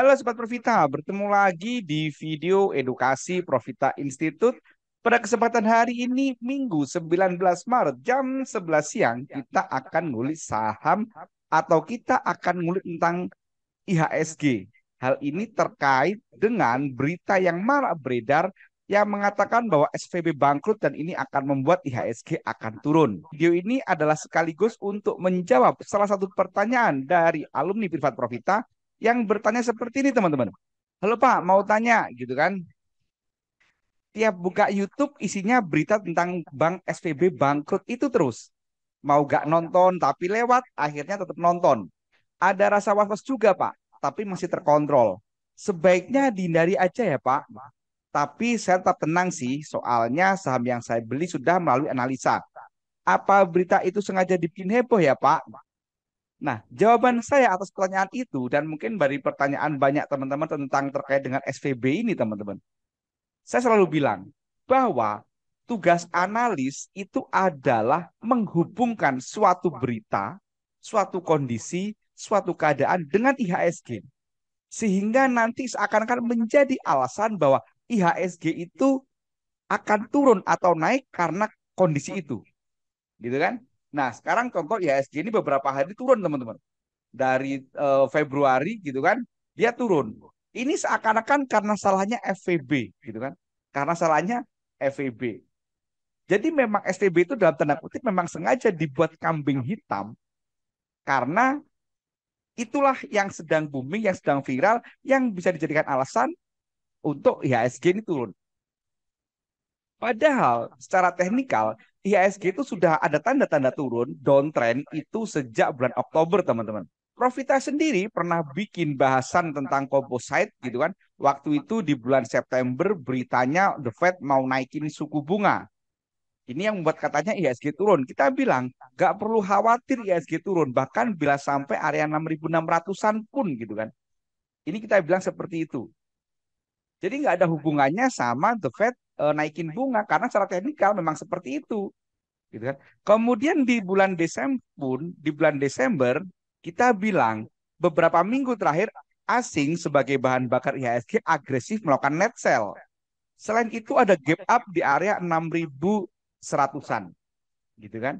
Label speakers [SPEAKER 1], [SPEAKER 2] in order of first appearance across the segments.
[SPEAKER 1] Halo Sobat Profita, bertemu lagi di video edukasi Profita Institute. Pada kesempatan hari ini, Minggu 19 Maret jam 11 siang, ya, kita akan ngulik saham atau kita akan ngulik tentang IHSG. Hal ini terkait dengan berita yang marak beredar yang mengatakan bahwa SVB bangkrut dan ini akan membuat IHSG akan turun. Video ini adalah sekaligus untuk menjawab salah satu pertanyaan dari alumni Privat Profita yang bertanya seperti ini teman-teman. Halo Pak, mau tanya gitu kan. Tiap buka YouTube isinya berita tentang Bank SPB bangkrut itu terus. Mau gak nonton tapi lewat, akhirnya tetap nonton. Ada rasa was-was juga Pak, tapi masih terkontrol. Sebaiknya dihindari aja ya Pak. Tapi saya tetap tenang sih, soalnya saham yang saya beli sudah melalui analisa. Apa berita itu sengaja dibikin heboh ya Pak? Nah, jawaban saya atas pertanyaan itu dan mungkin dari pertanyaan banyak teman-teman tentang terkait dengan SVB ini, teman-teman. Saya selalu bilang bahwa tugas analis itu adalah menghubungkan suatu berita, suatu kondisi, suatu keadaan dengan IHSG. Sehingga nanti seakan-akan menjadi alasan bahwa IHSG itu akan turun atau naik karena kondisi itu. Gitu kan? Nah, sekarang contoh IHSG ini beberapa hari turun, teman-teman. Dari uh, Februari gitu kan, dia turun. Ini seakan-akan karena salahnya FVB gitu kan. Karena salahnya FVB. Jadi memang STB itu dalam tanda kutip memang sengaja dibuat kambing hitam karena itulah yang sedang booming, yang sedang viral, yang bisa dijadikan alasan untuk ya IHSG ini turun. Padahal secara teknikal IHSG itu sudah ada tanda-tanda turun, downtrend itu sejak bulan Oktober, teman-teman. Profita sendiri pernah bikin bahasan tentang komposite gitu kan. Waktu itu di bulan September beritanya The Fed mau naikin suku bunga. Ini yang membuat katanya IHSG turun. Kita bilang gak perlu khawatir IHSG turun. Bahkan bila sampai area 6.600an pun gitu kan. Ini kita bilang seperti itu. Jadi nggak ada hubungannya sama The Fed uh, naikin bunga karena secara teknikal memang seperti itu. Gitu kan. Kemudian di bulan Desember pun, di bulan Desember kita bilang beberapa minggu terakhir asing sebagai bahan bakar IHSG agresif melakukan net sell. Selain itu ada gap up di area 6100-an. Gitu kan?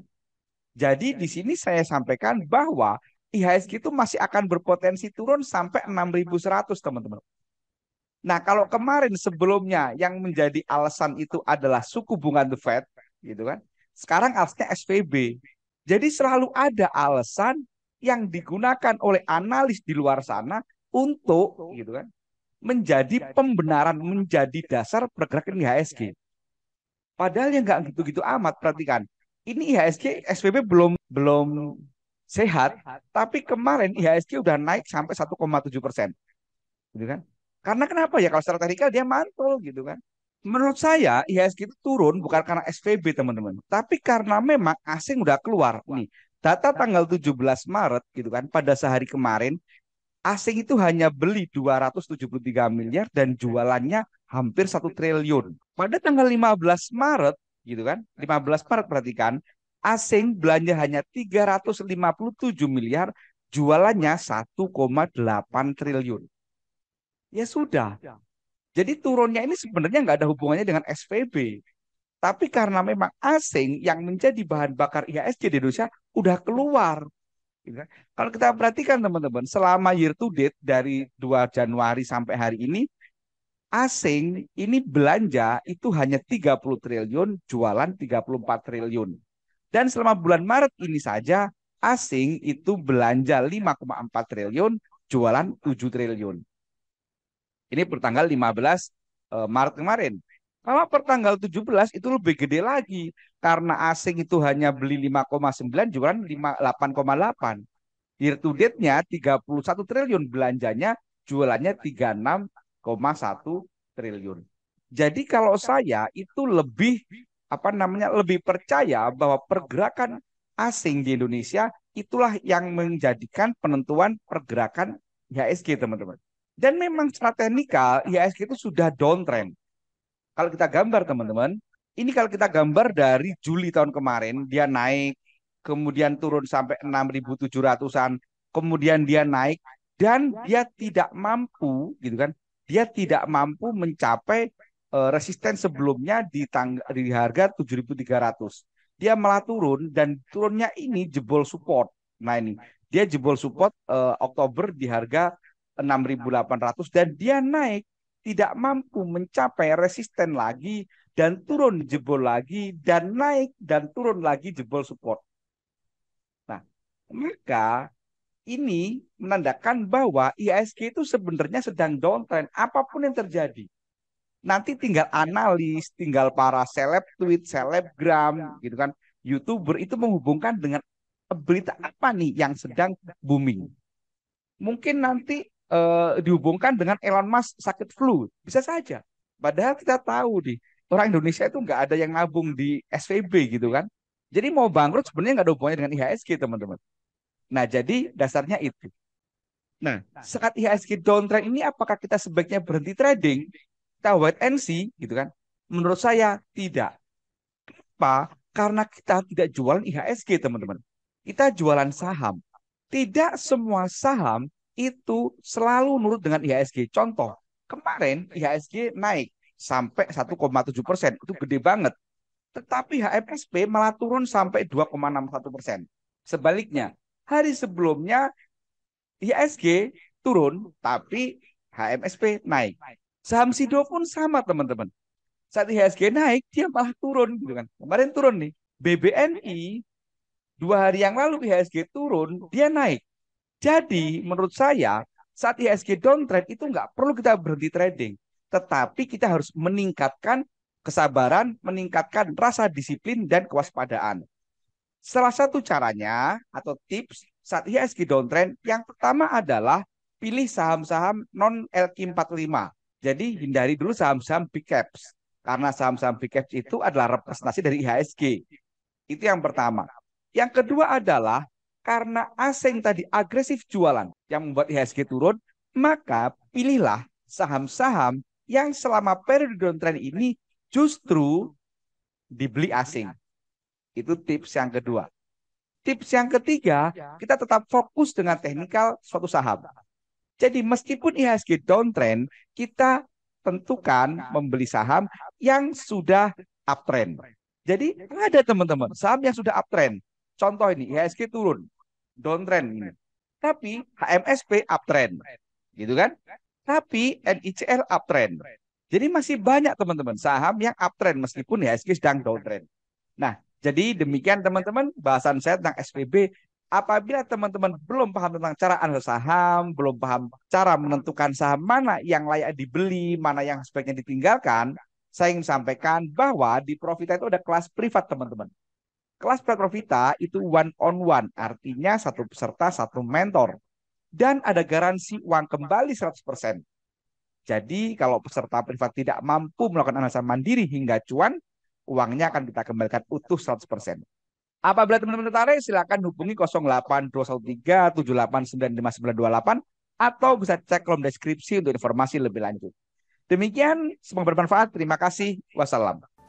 [SPEAKER 1] Jadi di sini saya sampaikan bahwa IHSG itu masih akan berpotensi turun sampai 6100 teman-teman. Nah, kalau kemarin sebelumnya yang menjadi alasan itu adalah suku bunga The Fed, gitu kan? Sekarang alasnya SPB. Jadi selalu ada alasan yang digunakan oleh analis di luar sana untuk gitu kan menjadi pembenaran menjadi dasar pergerakan IHSG. Padahal yang nggak gitu-gitu amat perhatikan. Ini IHSG SPB belum belum sehat, tapi kemarin IHSG udah naik sampai 1,7 persen, gitu kan? Karena kenapa ya kalau secara teknikal dia mantul gitu kan. Menurut saya IHSG itu turun bukan karena SVB teman-teman, tapi karena memang asing udah keluar. Nih, data tanggal 17 Maret gitu kan pada sehari kemarin asing itu hanya beli 273 miliar dan jualannya hampir satu triliun. Pada tanggal 15 Maret gitu kan, 15 Maret perhatikan asing belanja hanya 357 miliar, jualannya 1,8 triliun ya sudah. Jadi turunnya ini sebenarnya nggak ada hubungannya dengan SPB. Tapi karena memang asing yang menjadi bahan bakar IHSG di Indonesia udah keluar. Kalau kita perhatikan teman-teman, selama year to date dari 2 Januari sampai hari ini, asing ini belanja itu hanya 30 triliun, jualan 34 triliun. Dan selama bulan Maret ini saja, asing itu belanja 5,4 triliun, jualan 7 triliun. Ini pertanggal 15 eh, Maret kemarin. Kalau pertanggal 17 itu lebih gede lagi karena asing itu hanya beli 5,9 jualan 8,8. Year to date-nya 31 triliun belanjanya jualannya 36,1 triliun. Jadi kalau saya itu lebih apa namanya lebih percaya bahwa pergerakan asing di Indonesia itulah yang menjadikan penentuan pergerakan IHSG teman-teman. Dan memang secara teknikal IHSG itu sudah downtrend. Kalau kita gambar teman-teman, ini kalau kita gambar dari Juli tahun kemarin dia naik, kemudian turun sampai 6.700-an, kemudian dia naik dan dia tidak mampu gitu kan. Dia tidak mampu mencapai uh, resisten sebelumnya di tang di harga 7.300. Dia malah turun dan turunnya ini jebol support. Nah ini dia jebol support uh, Oktober di harga 6.800 dan dia naik tidak mampu mencapai resisten lagi dan turun jebol lagi dan naik dan turun lagi jebol support. Nah, maka ini menandakan bahwa iasg itu sebenarnya sedang downtrend apapun yang terjadi. Nanti tinggal analis, tinggal para seleb tweet, selebgram gitu kan, YouTuber itu menghubungkan dengan berita apa nih yang sedang booming. Mungkin nanti Eh, dihubungkan dengan Elon Musk sakit flu. Bisa saja. Padahal kita tahu nih, orang Indonesia itu nggak ada yang nabung di SVB gitu kan. Jadi mau bangkrut sebenarnya nggak ada hubungannya dengan IHSG teman-teman. Nah jadi dasarnya itu. Nah, nah. saat IHSG downtrend ini apakah kita sebaiknya berhenti trading? Kita wait and see gitu kan. Menurut saya tidak. Kenapa? Karena kita tidak jualan IHSG teman-teman. Kita jualan saham. Tidak semua saham itu selalu nurut dengan IHSG. Contoh, kemarin IHSG naik sampai 1,7 persen, itu gede banget. Tetapi HMSP malah turun sampai 2,61 persen. Sebaliknya, hari sebelumnya IHSG turun, tapi HMSP naik. Saham Sido pun sama teman-teman. Saat IHSG naik, dia malah turun. Gitu kan. Kemarin turun nih. BBNI, dua hari yang lalu IHSG turun, dia naik. Jadi menurut saya saat IHSG downtrend itu nggak perlu kita berhenti trading. Tetapi kita harus meningkatkan kesabaran, meningkatkan rasa disiplin dan kewaspadaan. Salah satu caranya atau tips saat IHSG downtrend yang pertama adalah pilih saham-saham non LQ45. Jadi hindari dulu saham-saham big caps karena saham-saham big caps itu adalah representasi dari IHSG. Itu yang pertama. Yang kedua adalah karena asing tadi agresif jualan yang membuat IHSG turun, maka pilihlah saham-saham yang selama periode downtrend ini justru dibeli asing. Itu tips yang kedua. Tips yang ketiga, ya. kita tetap fokus dengan teknikal suatu saham. Jadi meskipun IHSG downtrend, kita tentukan membeli saham yang sudah uptrend. Jadi ada teman-teman saham yang sudah uptrend. Contoh ini IHSG turun, downtrend. Tapi HMSP uptrend. Gitu kan? Tapi NICL uptrend. Jadi masih banyak teman-teman saham yang uptrend meskipun IHSG sedang downtrend. Nah, jadi demikian teman-teman bahasan saya tentang SPB. Apabila teman-teman belum paham tentang cara analisa saham, belum paham cara menentukan saham mana yang layak dibeli, mana yang sebaiknya ditinggalkan, saya ingin sampaikan bahwa di Profita itu ada kelas privat teman-teman. Kelas Petrovita itu one on one, artinya satu peserta satu mentor. Dan ada garansi uang kembali 100%. Jadi kalau peserta privat tidak mampu melakukan analisa mandiri hingga cuan, uangnya akan kita kembalikan utuh 100%. Apabila teman-teman tertarik, silakan hubungi 082137895928 atau bisa cek kolom deskripsi untuk informasi lebih lanjut. Demikian, semoga bermanfaat. Terima kasih. Wassalam.